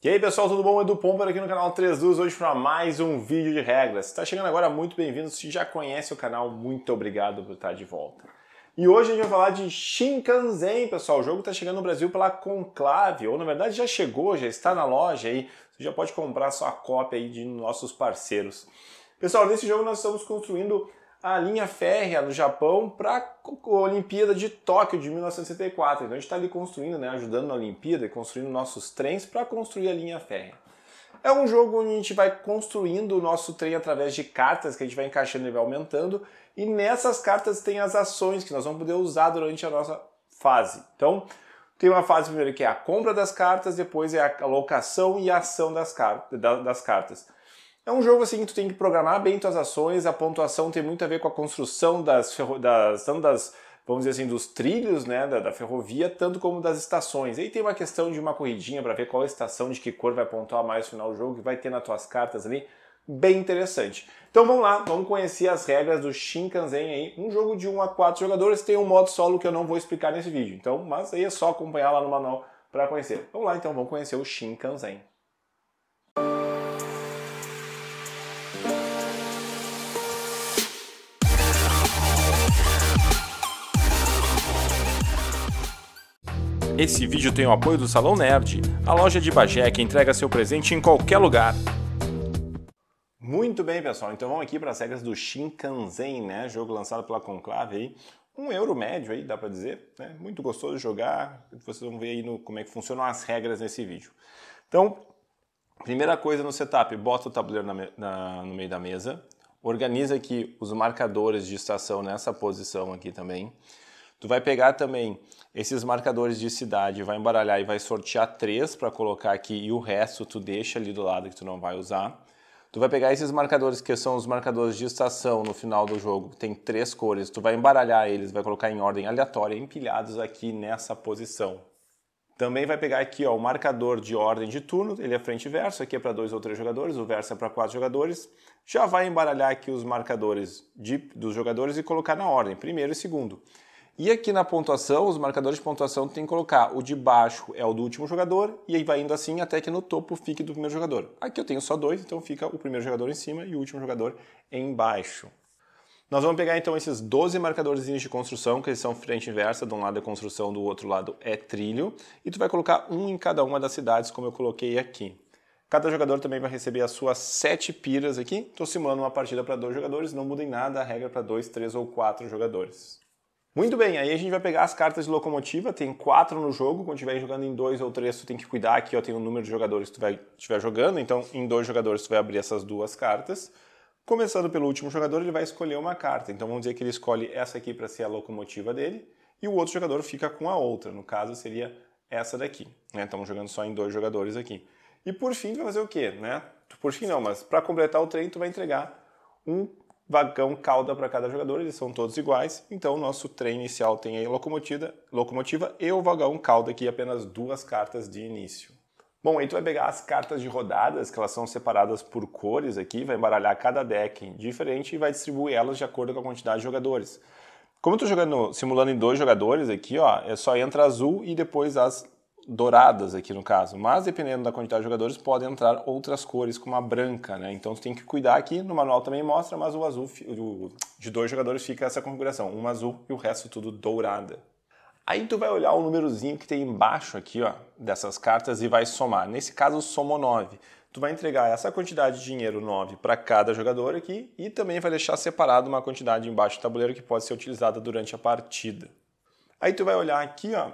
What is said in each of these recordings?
E aí pessoal, tudo bom? Edu Pomper aqui no canal 32, hoje para mais um vídeo de regras. Está chegando agora, muito bem-vindo. Se já conhece o canal, muito obrigado por estar de volta. E hoje a gente vai falar de Shinkansen, pessoal. O jogo está chegando no Brasil pela Conclave, ou na verdade já chegou, já está na loja aí. Você já pode comprar sua cópia aí de nossos parceiros. Pessoal, nesse jogo nós estamos construindo a linha férrea no Japão para a Olimpíada de Tóquio de 1964. Então a gente está ali construindo, né, ajudando na Olimpíada e construindo nossos trens para construir a linha férrea. É um jogo onde a gente vai construindo o nosso trem através de cartas que a gente vai encaixando e vai aumentando, e nessas cartas tem as ações que nós vamos poder usar durante a nossa fase. Então, tem uma fase primeiro que é a compra das cartas, depois é a locação e a ação das, car das cartas. É um jogo assim que tu tem que programar bem tuas ações, a pontuação tem muito a ver com a construção das, ferro... das, tanto das vamos dizer assim, dos trilhos né, da, da, ferrovia, tanto como das estações. Aí tem uma questão de uma corridinha para ver qual estação de que cor vai pontuar mais no final do jogo, que vai ter nas tuas cartas ali. Bem interessante. Então vamos lá, vamos conhecer as regras do Shinkansen aí. Um jogo de 1 a 4 jogadores tem um modo solo que eu não vou explicar nesse vídeo. Então, mas aí é só acompanhar lá no manual para conhecer. Vamos lá então, vamos conhecer o Shinkansen. Esse vídeo tem o apoio do Salão Nerd, a loja de Bagé que entrega seu presente em qualquer lugar. Muito bem, pessoal. Então vamos aqui para as regras do Shinkansen, né? Jogo lançado pela Conclave aí. Um euro médio aí, dá para dizer. Né? Muito gostoso de jogar. Vocês vão ver aí no, como é que funcionam as regras nesse vídeo. Então, primeira coisa no setup, bota o tabuleiro na, na, no meio da mesa. Organiza aqui os marcadores de estação nessa posição aqui também. Tu vai pegar também esses marcadores de cidade, vai embaralhar e vai sortear três para colocar aqui e o resto tu deixa ali do lado que tu não vai usar. Tu vai pegar esses marcadores que são os marcadores de estação no final do jogo, que tem três cores, tu vai embaralhar eles, vai colocar em ordem aleatória, empilhados aqui nessa posição. Também vai pegar aqui ó, o marcador de ordem de turno, ele é frente e verso, aqui é para dois ou três jogadores, o verso é para quatro jogadores. Já vai embaralhar aqui os marcadores de, dos jogadores e colocar na ordem, primeiro e segundo. E aqui na pontuação, os marcadores de pontuação tem que colocar o de baixo é o do último jogador, e aí vai indo assim até que no topo fique do primeiro jogador. Aqui eu tenho só dois, então fica o primeiro jogador em cima e o último jogador embaixo. Nós vamos pegar então esses 12 marcadores de construção, que eles são frente inversa, de um lado é construção, do outro lado é trilho, e tu vai colocar um em cada uma das cidades, como eu coloquei aqui. Cada jogador também vai receber as suas sete piras aqui. Estou simulando uma partida para dois jogadores, não mudem nada a regra para dois, três ou quatro jogadores. Muito bem, aí a gente vai pegar as cartas de locomotiva, tem quatro no jogo, quando estiver jogando em dois ou três, tu tem que cuidar aqui, ó, tem o um número de jogadores que tu vai estiver jogando, então em dois jogadores tu vai abrir essas duas cartas. Começando pelo último jogador, ele vai escolher uma carta, então vamos dizer que ele escolhe essa aqui para ser a locomotiva dele, e o outro jogador fica com a outra, no caso seria essa daqui, né, estamos jogando só em dois jogadores aqui. E por fim tu vai fazer o quê, né? Por fim não, mas para completar o trem tu vai entregar um vagão cauda para cada jogador, eles são todos iguais. Então o nosso trem inicial tem aí locomotiva, locomotiva e o vagão cauda aqui apenas duas cartas de início. Bom, aí tu vai pegar as cartas de rodadas, que elas são separadas por cores aqui, vai embaralhar cada deck diferente e vai distribuir elas de acordo com a quantidade de jogadores. Como eu tô jogando, simulando em dois jogadores aqui, ó, é só entra azul e depois as douradas aqui no caso, mas dependendo da quantidade de jogadores podem entrar outras cores como a branca, né? Então você tem que cuidar aqui, no manual também mostra, mas o azul o, de dois jogadores fica essa configuração, uma azul e o resto tudo dourada. Aí tu vai olhar o númerozinho que tem embaixo aqui, ó, dessas cartas e vai somar. Nesse caso somou 9. Tu vai entregar essa quantidade de dinheiro 9 para cada jogador aqui e também vai deixar separado uma quantidade embaixo do tabuleiro que pode ser utilizada durante a partida. Aí tu vai olhar aqui, ó,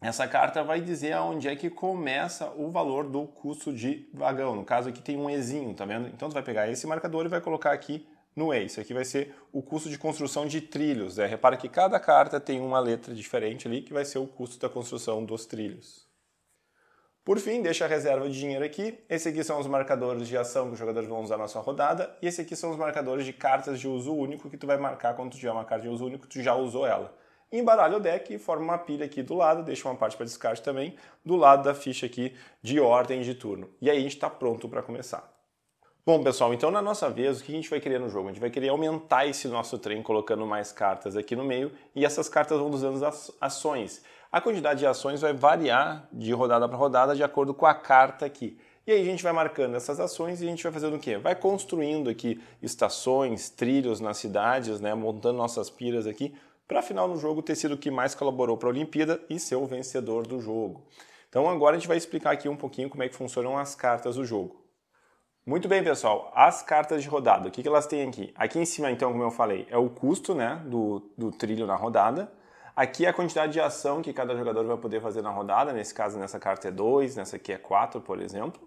essa carta vai dizer aonde é que começa o valor do custo de vagão. No caso aqui tem um Ezinho, tá vendo? Então tu vai pegar esse marcador e vai colocar aqui no E. Isso aqui vai ser o custo de construção de trilhos. Né? Repara que cada carta tem uma letra diferente ali, que vai ser o custo da construção dos trilhos. Por fim, deixa a reserva de dinheiro aqui. Esse aqui são os marcadores de ação que os jogadores vão usar na sua rodada. E esse aqui são os marcadores de cartas de uso único que tu vai marcar quando tu tiver uma carta de uso único, tu já usou ela embaralha o deck e forma uma pilha aqui do lado, deixa uma parte para descarte também, do lado da ficha aqui de ordem de turno. E aí a gente está pronto para começar. Bom, pessoal, então na nossa vez, o que a gente vai querer no jogo? A gente vai querer aumentar esse nosso trem colocando mais cartas aqui no meio e essas cartas vão usando as ações. A quantidade de ações vai variar de rodada para rodada de acordo com a carta aqui. E aí a gente vai marcando essas ações e a gente vai fazendo o quê? Vai construindo aqui estações, trilhos nas cidades, né, montando nossas piras aqui para afinal final no jogo ter sido o que mais colaborou para a Olimpíada e ser o vencedor do jogo. Então agora a gente vai explicar aqui um pouquinho como é que funcionam as cartas do jogo. Muito bem, pessoal, as cartas de rodada, o que, que elas têm aqui? Aqui em cima, então, como eu falei, é o custo né, do, do trilho na rodada. Aqui é a quantidade de ação que cada jogador vai poder fazer na rodada, nesse caso, nessa carta é 2, nessa aqui é 4, por exemplo.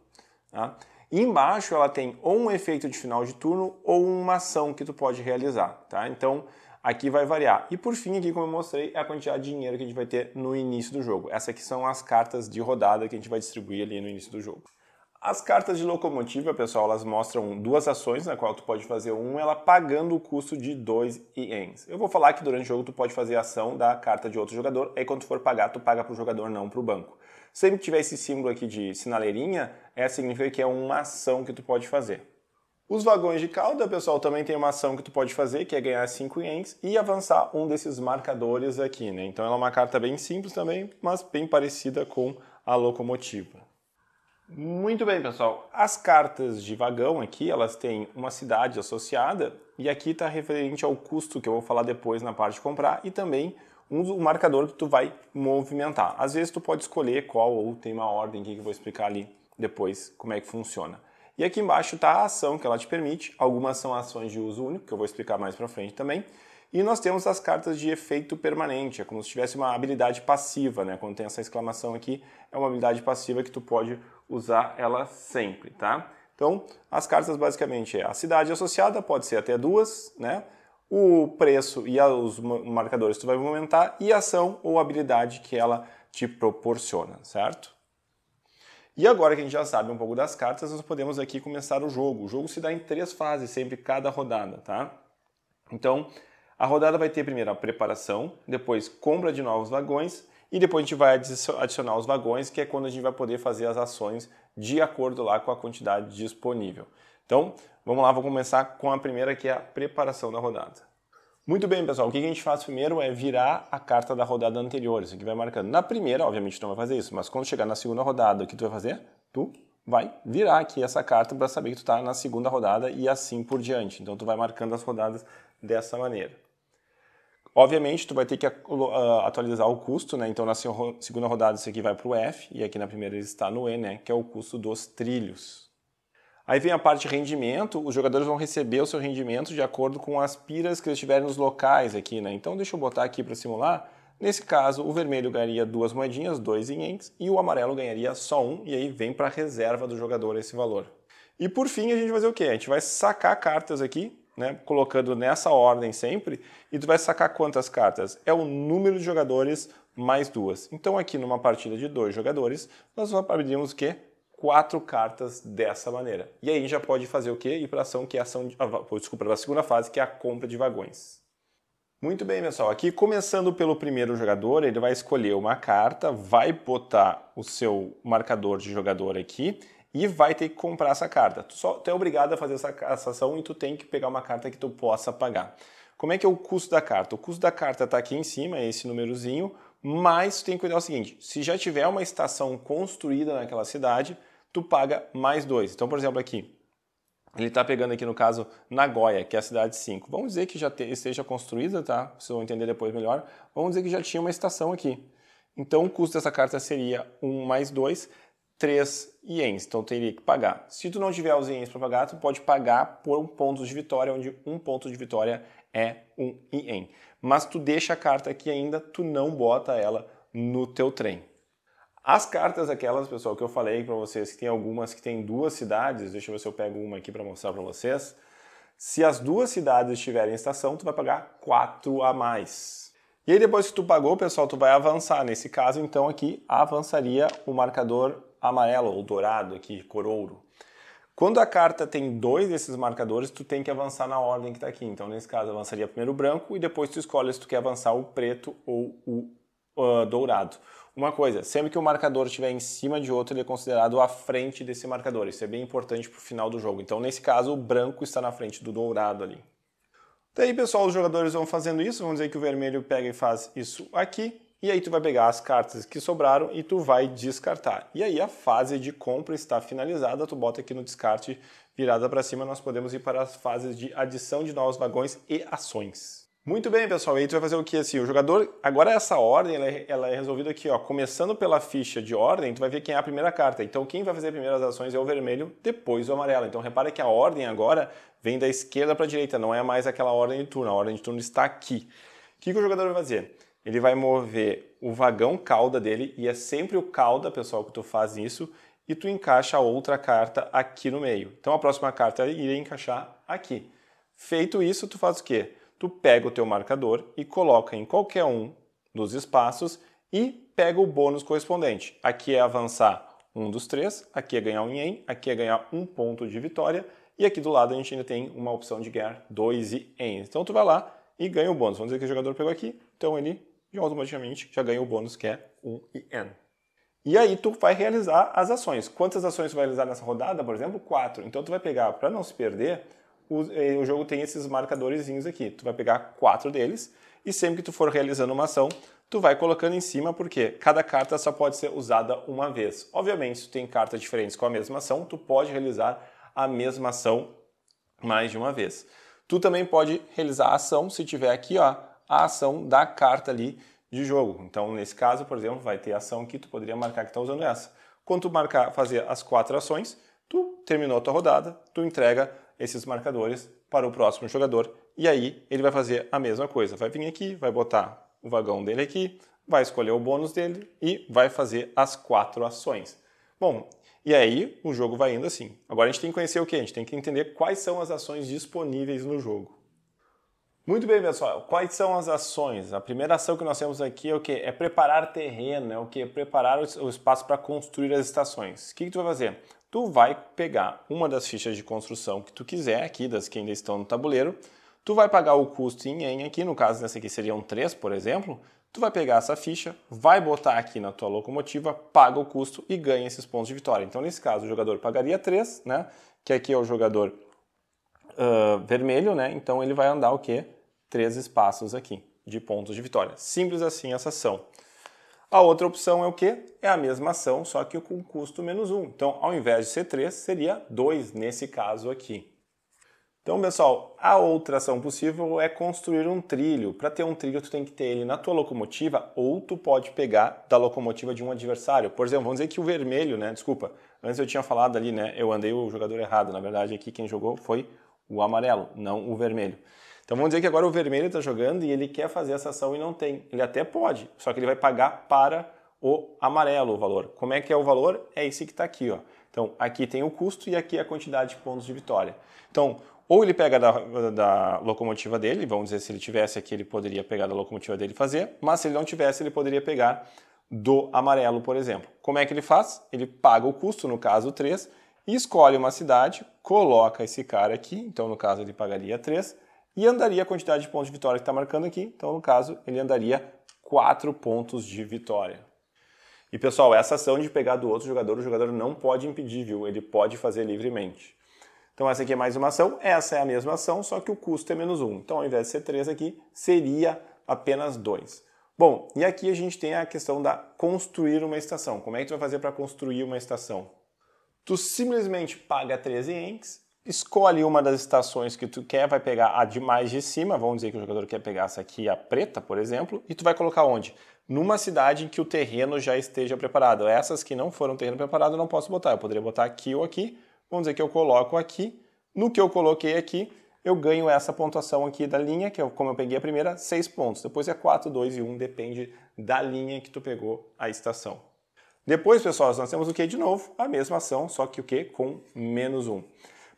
Tá? E embaixo ela tem ou um efeito de final de turno ou uma ação que tu pode realizar. Tá? Então, aqui vai variar. E por fim, aqui como eu mostrei, é a quantidade de dinheiro que a gente vai ter no início do jogo. Essas aqui são as cartas de rodada que a gente vai distribuir ali no início do jogo. As cartas de locomotiva, pessoal, elas mostram duas ações, na qual tu pode fazer uma, ela pagando o custo de dois ienes. Eu vou falar que durante o jogo tu pode fazer a ação da carta de outro jogador, aí quando tu for pagar, tu paga para o jogador, não para o banco. Sempre que tiver esse símbolo aqui de sinaleirinha, é, significa que é uma ação que tu pode fazer. Os vagões de cauda, pessoal, também tem uma ação que tu pode fazer, que é ganhar 5 ienes e avançar um desses marcadores aqui, né? Então ela é uma carta bem simples também, mas bem parecida com a locomotiva. Muito bem, pessoal. As cartas de vagão aqui, elas têm uma cidade associada e aqui está referente ao custo que eu vou falar depois na parte de comprar e também um marcador que tu vai movimentar. Às vezes tu pode escolher qual ou tem uma ordem que eu vou explicar ali depois como é que funciona. E aqui embaixo está a ação que ela te permite. Algumas são ações de uso único, que eu vou explicar mais para frente também. E nós temos as cartas de efeito permanente, é como se tivesse uma habilidade passiva, né? Quando tem essa exclamação aqui, é uma habilidade passiva que tu pode usar ela sempre, tá? Então, as cartas basicamente é a cidade associada, pode ser até duas, né? O preço e os marcadores que tu vai aumentar e a ação ou habilidade que ela te proporciona, certo? E agora que a gente já sabe um pouco das cartas, nós podemos aqui começar o jogo. O jogo se dá em três fases, sempre cada rodada, tá? Então, a rodada vai ter primeiro a preparação, depois compra de novos vagões e depois a gente vai adicionar os vagões, que é quando a gente vai poder fazer as ações de acordo lá com a quantidade disponível. Então, vamos lá, vou começar com a primeira que é a preparação da rodada. Muito bem, pessoal. O que a gente faz primeiro é virar a carta da rodada anterior. Isso aqui vai marcando. Na primeira, obviamente, não vai fazer isso, mas quando chegar na segunda rodada, o que tu vai fazer? Tu vai virar aqui essa carta para saber que tu está na segunda rodada e assim por diante. Então, tu vai marcando as rodadas dessa maneira. Obviamente, tu vai ter que atualizar o custo, né? Então, na segunda rodada, isso aqui vai para o F, e aqui na primeira ele está no E, né? Que é o custo dos trilhos. Aí vem a parte de rendimento, os jogadores vão receber o seu rendimento de acordo com as piras que eles tiverem nos locais aqui, né? Então deixa eu botar aqui para simular. Nesse caso, o vermelho ganharia duas moedinhas, dois ienes, e o amarelo ganharia só um, e aí vem para a reserva do jogador esse valor. E por fim, a gente vai fazer o quê? A gente vai sacar cartas aqui, né, colocando nessa ordem sempre, e tu vai sacar quantas cartas? É o número de jogadores mais duas. Então aqui numa partida de dois jogadores, nós abrimos o quê? quatro cartas dessa maneira. E aí já pode fazer o quê? Ir para a ação que é ação de, ah, desculpa, para a segunda fase, que é a compra de vagões. Muito bem, pessoal. Aqui começando pelo primeiro jogador, ele vai escolher uma carta, vai botar o seu marcador de jogador aqui e vai ter que comprar essa carta. Tu, só, tu é obrigado a fazer essa, essa ação e tu tem que pegar uma carta que tu possa pagar. Como é que é o custo da carta? O custo da carta está aqui em cima, é esse númerozinho, mas tu tem que cuidar o seguinte, se já tiver uma estação construída naquela cidade, tu paga mais dois. Então, por exemplo, aqui, ele está pegando aqui no caso Nagoya, que é a cidade 5. Vamos dizer que já te, esteja construída, tá? Vocês vão entender depois melhor. Vamos dizer que já tinha uma estação aqui. Então o custo dessa carta seria 1 mais 2, 3 ienes. Então teria que pagar. Se tu não tiver os ienes para pagar, tu pode pagar por um ponto de vitória, onde um ponto de vitória é um ien. Mas tu deixa a carta aqui ainda, tu não bota ela no teu trem. As cartas aquelas, pessoal, que eu falei para vocês, que tem algumas que tem duas cidades, deixa eu ver se eu pego uma aqui para mostrar para vocês. Se as duas cidades estiverem em estação, tu vai pagar 4 a mais. E aí depois que tu pagou, pessoal, tu vai avançar. Nesse caso, então, aqui avançaria o marcador amarelo ou dourado aqui, cor ouro. Quando a carta tem dois desses marcadores, tu tem que avançar na ordem que está aqui. Então, nesse caso, avançaria primeiro o branco e depois tu escolhe se tu quer avançar o preto ou o uh, dourado. Uma coisa, sempre que o um marcador estiver em cima de outro, ele é considerado à frente desse marcador. Isso é bem importante para o final do jogo. Então, nesse caso, o branco está na frente do dourado ali. Daí, então, pessoal, os jogadores vão fazendo isso. Vamos dizer que o vermelho pega e faz isso aqui. E aí tu vai pegar as cartas que sobraram e tu vai descartar. E aí a fase de compra está finalizada, tu bota aqui no descarte virada para cima, nós podemos ir para as fases de adição de novos vagões e ações. Muito bem, pessoal. E aí tu vai fazer o que assim? O jogador, agora essa ordem, ela é, ela é, resolvida aqui, ó. Começando pela ficha de ordem, tu vai ver quem é a primeira carta. Então quem vai fazer as primeiras ações é o vermelho, depois o amarelo. Então repara que a ordem agora vem da esquerda para a direita, não é mais aquela ordem de turno. A ordem de turno está aqui. O que, que o jogador vai fazer? Ele vai mover o vagão cauda dele, e é sempre o cauda, pessoal, que tu faz isso, e tu encaixa a outra carta aqui no meio. Então a próxima carta iria encaixar aqui. Feito isso, tu faz o quê? tu pega o teu marcador e coloca em qualquer um dos espaços e pega o bônus correspondente. Aqui é avançar um dos três, aqui é ganhar um ien, aqui é ganhar um ponto de vitória e aqui do lado a gente ainda tem uma opção de ganhar dois ien. Então tu vai lá e ganha o bônus. Vamos dizer que o jogador pegou aqui, então ele já automaticamente já ganha o bônus que é um ien. E aí tu vai realizar as ações. Quantas ações tu vai realizar nessa rodada, por exemplo? Quatro. Então tu vai pegar, para não se perder, o, é, o jogo tem esses marcadores aqui. Tu vai pegar quatro deles e sempre que tu for realizando uma ação, tu vai colocando em cima, porque cada carta só pode ser usada uma vez. Obviamente, se tu tem cartas diferentes com a mesma ação, tu pode realizar a mesma ação mais de uma vez. Tu também pode realizar a ação se tiver aqui ó, a ação da carta ali de jogo. Então, nesse caso, por exemplo, vai ter ação que tu poderia marcar que está usando essa. Quando tu marcar, fazer as quatro ações, tu terminou a tua rodada, tu entrega esses marcadores para o próximo jogador e aí ele vai fazer a mesma coisa. Vai vir aqui, vai botar o vagão dele aqui, vai escolher o bônus dele e vai fazer as quatro ações. Bom, e aí o jogo vai indo assim. Agora a gente tem que conhecer o que? A gente tem que entender quais são as ações disponíveis no jogo. Muito bem, pessoal. Quais são as ações? A primeira ação que nós temos aqui é o que? É preparar terreno, é o que? É preparar o espaço para construir as estações. O que, que tu vai fazer? tu vai pegar uma das fichas de construção que tu quiser aqui, das que ainda estão no tabuleiro, tu vai pagar o custo em yen aqui, no caso nessa aqui seriam 3, por exemplo, tu vai pegar essa ficha, vai botar aqui na tua locomotiva, paga o custo e ganha esses pontos de vitória. Então, nesse caso, o jogador pagaria 3, né, que aqui é o jogador uh, vermelho, né, então ele vai andar o quê? 3 espaços aqui de pontos de vitória. Simples assim essa ação. A outra opção é o quê? É a mesma ação, só que com custo menos 1. Então, ao invés de ser 3, seria 2 nesse caso aqui. Então, pessoal, a outra ação possível é construir um trilho. Para ter um trilho, tu tem que ter ele na tua locomotiva ou tu pode pegar da locomotiva de um adversário. Por exemplo, vamos dizer que o vermelho, né? Desculpa, antes eu tinha falado ali, né? Eu andei o jogador errado. Na verdade, aqui quem jogou foi o amarelo, não o vermelho. Então vamos dizer que agora o vermelho está jogando e ele quer fazer essa ação e não tem. Ele até pode, só que ele vai pagar para o amarelo o valor. Como é que é o valor? É esse que está aqui. Ó. Então aqui tem o custo e aqui a quantidade de pontos de vitória. Então ou ele pega da, da locomotiva dele, vamos dizer, se ele tivesse aqui ele poderia pegar da locomotiva dele e fazer, mas se ele não tivesse ele poderia pegar do amarelo, por exemplo. Como é que ele faz? Ele paga o custo, no caso 3, escolhe uma cidade, coloca esse cara aqui, então no caso ele pagaria 3, e andaria a quantidade de pontos de vitória que está marcando aqui. Então, no caso, ele andaria 4 pontos de vitória. E pessoal, essa ação de pegar do outro jogador, o jogador não pode impedir, viu? Ele pode fazer livremente. Então essa aqui é mais uma ação, essa é a mesma ação, só que o custo é menos 1. Então ao invés de ser 3 aqui, seria apenas 2. Bom, e aqui a gente tem a questão da construir uma estação. Como é que tu vai fazer para construir uma estação? Tu simplesmente paga 13 enks escolhe uma das estações que tu quer, vai pegar a de mais de cima, vamos dizer que o jogador quer pegar essa aqui, a preta, por exemplo, e tu vai colocar onde? Numa cidade em que o terreno já esteja preparado. Essas que não foram terreno preparado eu não posso botar, eu poderia botar aqui ou aqui, vamos dizer que eu coloco aqui, no que eu coloquei aqui, eu ganho essa pontuação aqui da linha, que é como eu peguei a primeira, 6 pontos. Depois é 4, 2 e 1, depende da linha que tu pegou a estação. Depois, pessoal, nós temos o que de novo? A mesma ação, só que o que? Com menos 1.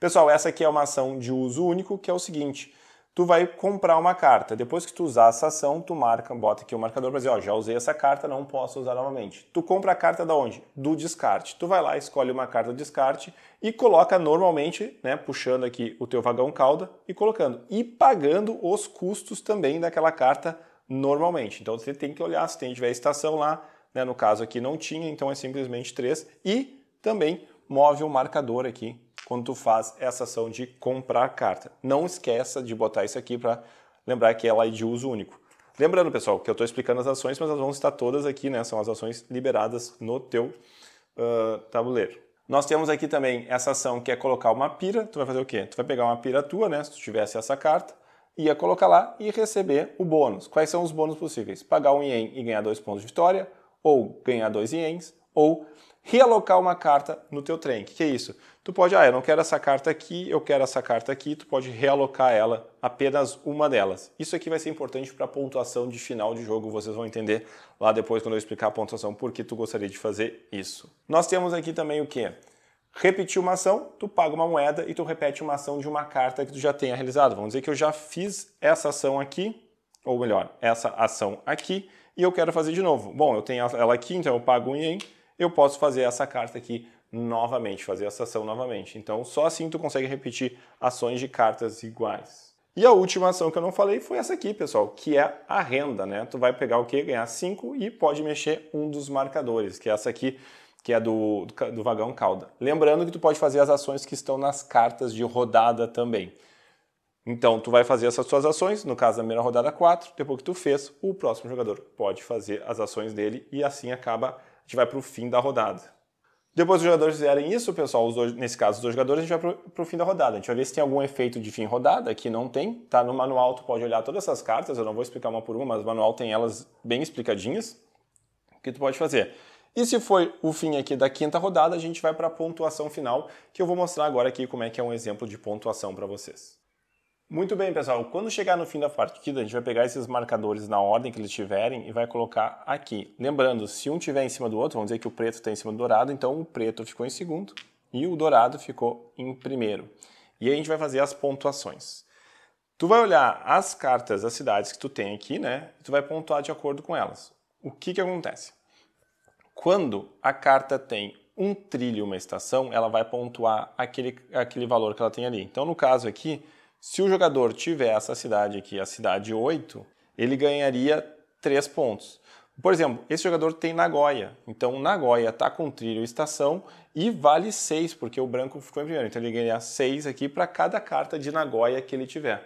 Pessoal, essa aqui é uma ação de uso único, que é o seguinte, tu vai comprar uma carta. Depois que tu usar essa ação, tu marca, bota aqui o marcador para dizer, ó, já usei essa carta, não posso usar novamente. Tu compra a carta da onde? Do descarte. Tu vai lá, escolhe uma carta do descarte e coloca normalmente, né, puxando aqui o teu vagão cauda e colocando e pagando os custos também daquela carta normalmente. Então você tem que olhar se tem tiver estação lá, né, no caso aqui não tinha, então é simplesmente três e também move o marcador aqui quando tu faz essa ação de comprar a carta. Não esqueça de botar isso aqui para lembrar que ela é de uso único. Lembrando, pessoal, que eu estou explicando as ações, mas elas vão estar todas aqui, né? São as ações liberadas no teu uh, tabuleiro. Nós temos aqui também essa ação que é colocar uma pira. Tu vai fazer o quê? Tu vai pegar uma pira tua, né? Se tu tivesse essa carta, ia colocar lá e receber o bônus. Quais são os bônus possíveis? Pagar um ien e ganhar dois pontos de vitória, ou ganhar dois iens, ou realocar uma carta no teu trem. O que, que é isso? Tu pode, ah, eu não quero essa carta aqui, eu quero essa carta aqui, tu pode realocar ela, apenas uma delas. Isso aqui vai ser importante para a pontuação de final de jogo, vocês vão entender lá depois quando eu explicar a pontuação por que tu gostaria de fazer isso. Nós temos aqui também o que? Repetir uma ação, tu paga uma moeda e tu repete uma ação de uma carta que tu já tenha realizado. Vamos dizer que eu já fiz essa ação aqui, ou melhor, essa ação aqui, e eu quero fazer de novo. Bom, eu tenho ela aqui, então eu pago um em eu posso fazer essa carta aqui novamente, fazer essa ação novamente. Então, só assim tu consegue repetir ações de cartas iguais. E a última ação que eu não falei foi essa aqui, pessoal, que é a renda, né? Tu vai pegar o que? Ganhar 5 e pode mexer um dos marcadores, que é essa aqui, que é do, do, do vagão cauda. Lembrando que tu pode fazer as ações que estão nas cartas de rodada também. Então, tu vai fazer essas suas ações, no caso da primeira rodada 4, depois que tu fez, o próximo jogador pode fazer as ações dele e assim acaba a gente vai para o fim da rodada. Depois que os jogadores fizerem isso, pessoal, dois, nesse caso os dois jogadores, a gente vai para o fim da rodada. A gente vai ver se tem algum efeito de fim rodada, que não tem. Tá no manual, tu pode olhar todas essas cartas, eu não vou explicar uma por uma, mas o manual tem elas bem explicadinhas. O que tu pode fazer? E se foi o fim aqui da quinta rodada, a gente vai para a pontuação final, que eu vou mostrar agora aqui como é que é um exemplo de pontuação para vocês. Muito bem, pessoal. Quando chegar no fim da partida, a gente vai pegar esses marcadores na ordem que eles tiverem e vai colocar aqui. Lembrando, se um tiver em cima do outro, vamos dizer que o preto está em cima do dourado, então o preto ficou em segundo e o dourado ficou em primeiro. E aí a gente vai fazer as pontuações. Tu vai olhar as cartas das cidades que tu tem aqui, né? E tu vai pontuar de acordo com elas. O que que acontece? Quando a carta tem um trilho, uma estação, ela vai pontuar aquele, aquele valor que ela tem ali. Então, no caso aqui, se o jogador tiver essa cidade aqui, a cidade 8, ele ganharia 3 pontos. Por exemplo, esse jogador tem Nagoya. Então, Nagoya está com trilho e estação e vale 6, porque o branco ficou em primeiro. Então, ele ganha 6 aqui para cada carta de Nagoya que ele tiver.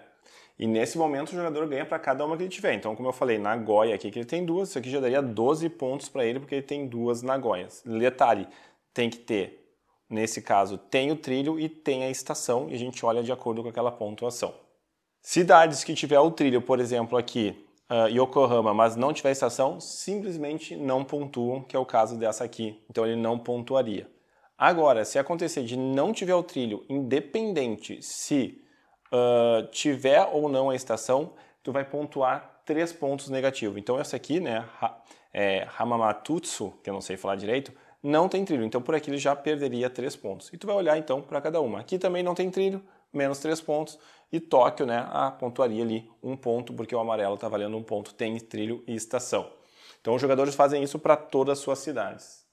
E nesse momento, o jogador ganha para cada uma que ele tiver. Então, como eu falei, Nagoya aqui, que ele tem duas, isso aqui já daria 12 pontos para ele, porque ele tem duas Nagoyas. Detalhe, tem que ter Nesse caso, tem o trilho e tem a estação, e a gente olha de acordo com aquela pontuação. Cidades que tiver o trilho, por exemplo, aqui, uh, Yokohama, mas não tiver estação, simplesmente não pontuam, que é o caso dessa aqui. Então ele não pontuaria. Agora, se acontecer de não tiver o trilho, independente se uh, tiver ou não a estação, tu vai pontuar três pontos negativos. Então essa aqui, né, ha, é, Hamamatutsu, que eu não sei falar direito, não tem trilho. Então por aqui ele já perderia 3 pontos. E tu vai olhar então para cada uma. Aqui também não tem trilho, menos 3 pontos. E Tóquio, né, a pontuaria ali um ponto, porque o amarelo está valendo um ponto, tem trilho e estação. Então os jogadores fazem isso para todas as suas cidades.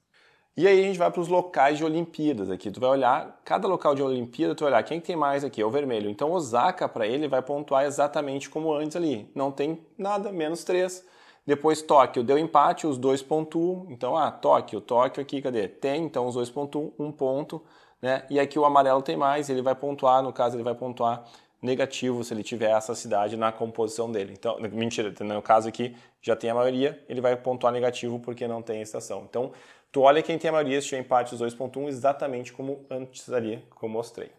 E aí a gente vai para os locais de Olimpíadas aqui. Tu vai olhar, cada local de Olimpíada, tu vai olhar quem tem mais aqui, é o vermelho. Então Osaka, para ele, vai pontuar exatamente como antes ali. Não tem nada, menos 3 depois Tóquio deu empate, os dois um Então, ah, Tóquio, Tóquio aqui, cadê? Tem, então os dois pontuam, um ponto. Né? E aqui o amarelo tem mais, ele vai pontuar, no caso ele vai pontuar negativo se ele tiver essa cidade na composição dele. Então, mentira, no caso aqui já tem a maioria, ele vai pontuar negativo porque não tem estação. Então, tu olha quem tem a maioria, se tiver empate os 2.1, exatamente como antes ali, que eu mostrei.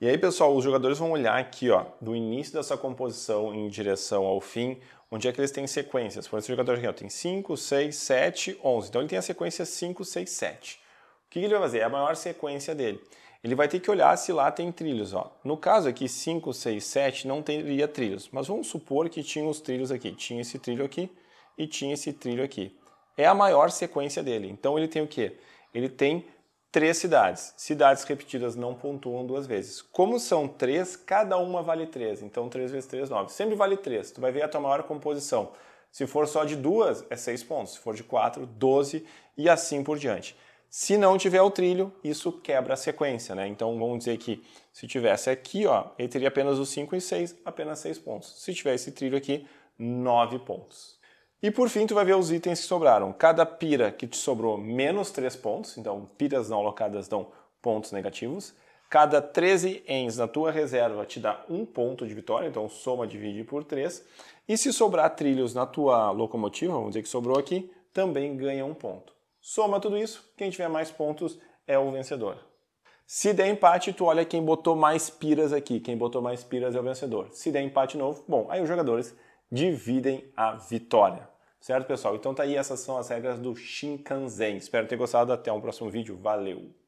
E aí, pessoal, os jogadores vão olhar aqui, ó, do início dessa composição em direção ao fim, onde é que eles têm sequências. Por exemplo, o jogador tem 5, 6, 7, 11. Então ele tem a sequência 5, 6, 7. O que ele vai fazer? É a maior sequência dele. Ele vai ter que olhar se lá tem trilhos. Ó. No caso aqui, 5, 6, 7 não teria trilhos. Mas vamos supor que tinha os trilhos aqui. Tinha esse trilho aqui e tinha esse trilho aqui. É a maior sequência dele. Então ele tem o quê? Ele tem três cidades. Cidades repetidas não pontuam duas vezes. Como são três, cada uma vale três. Então, três vezes três, nove. Sempre vale três. Tu vai ver a tua maior composição. Se for só de duas, é seis pontos. Se for de quatro, doze e assim por diante. Se não tiver o trilho, isso quebra a sequência, né? Então vamos dizer que se tivesse aqui, ó, ele teria apenas os 5 e 6, apenas 6 pontos. Se tiver esse trilho aqui, 9 pontos. E por fim, tu vai ver os itens que sobraram. Cada pira que te sobrou, menos 3 pontos. Então, piras não alocadas dão pontos negativos. Cada 13 ens na tua reserva te dá um ponto de vitória, então soma divide por 3. E se sobrar trilhos na tua locomotiva, vamos dizer que sobrou aqui, também ganha um ponto. Soma tudo isso, quem tiver mais pontos é o vencedor. Se der empate, tu olha quem botou mais piras aqui. Quem botou mais piras é o vencedor. Se der empate novo, bom, aí os jogadores dividem a vitória. Certo, pessoal? Então tá aí, essas são as regras do Shinkansen. Espero ter gostado. Até um próximo vídeo. Valeu!